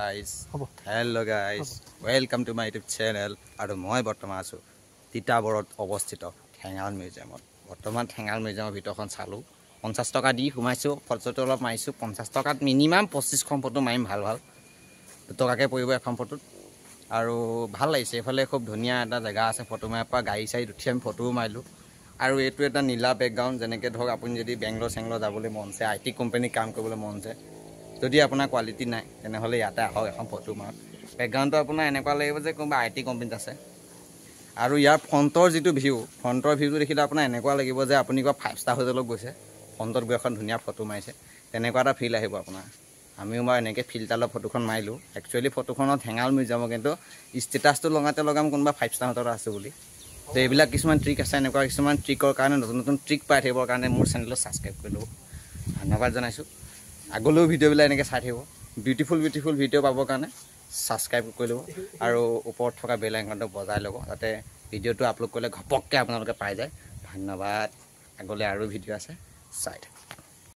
guys hello' guys welcome to my YouTube channel আৰু মই বৰ্তমান আছোঁ তিতাবৰত অৱস্থিত ঠেঙাল মিউজিয়ামত বৰ্তমান ঠেঙাল মিউজিয়ামৰ ভিতৰখন চালোঁ পঞ্চাছ টকা দি সোমাইছোঁ ফটোটো অলপ মাৰিছোঁ পঞ্চাছ টকাত মিনিমাম পঁচিছখন ফটো মাৰিম ভাল ভাল দুটকাকৈ পৰিব এখন ফটোত আৰু ভাল লাগিছে এইফালে খুব ধুনীয়া এটা জেগা আছে ফটো মাৰিব পৰা গাড়ী চাড়ী উঠি আমি ফটোও মাৰিলোঁ আৰু এইটো এটা নীলা বেকগ্ৰাউণ্ড যেনেকৈ ধৰক আপুনি যদি বেংগলৰ চেংগলৰ যাবলৈ মন আছে আই টি কোম্পানীত কাম কৰিবলৈ মন আছে যদি আপোনাৰ কোৱালিটি নাই তেনেহ'লে ইয়াতে আহক এখন ফটো মাৰক বেকগ্ৰাউণ্ডটো আপোনাৰ এনেকুৱা লাগিব যে কোনোবা আই টি কোম্পানীত আছে আৰু ইয়াৰ ফ্ৰণ্টৰ যিটো ভিউ ফ্ৰণ্টৰ ভিউটো দেখিলে আপোনাৰ এনেকুৱা লাগিব যে আপুনি কিবা ফাইভ ষ্টাৰ হোটেলত গৈছে ফ্ৰণ্টত গৈ এখন ধুনীয়া ফটো মাৰিছে তেনেকুৱা এটা ফিল আহিব আপোনাৰ আমিও বাৰু এনেকৈ ফিল্টাৰৰ ফটোখন মাৰিলোঁ একচুৱেলি ফটোখনত হেঙাল মিউজিয়ামৰ কিন্তু ষ্টেটাছটো লগাওঁতে লগাম কোনোবা ফাইভ ষ্টাৰ হোটেলত আছোঁ বুলি তো এইবিলাক কিছুমান ট্ৰিক আছে এনেকুৱা কিছুমান ট্ৰিকৰ কাৰণে নতুন নতুন ট্ৰিক পাই থাকিবৰ কাৰণে মোৰ চেনেলত ছাবস্ক্ৰাইব কৰিলোঁ ধন্যবাদ জনাইছোঁ আগলৈও ভিডিঅ'বিলাক এনেকৈ চাই থাকিব বিউটিফুল বিউটিফুল ভিডিঅ' পাবৰ কাৰণে ছাবস্ক্ৰাইব কৰি ল'ব আৰু ওপৰত থকা বেল আইকনটো বজাই ল'ব যাতে ভিডিঅ'টো আপলোড কৰিলে ঘপককৈ আপোনালোকে পাই যায় ধন্যবাদ আগলৈ আৰু ভিডিঅ' আছে চাই থাকিব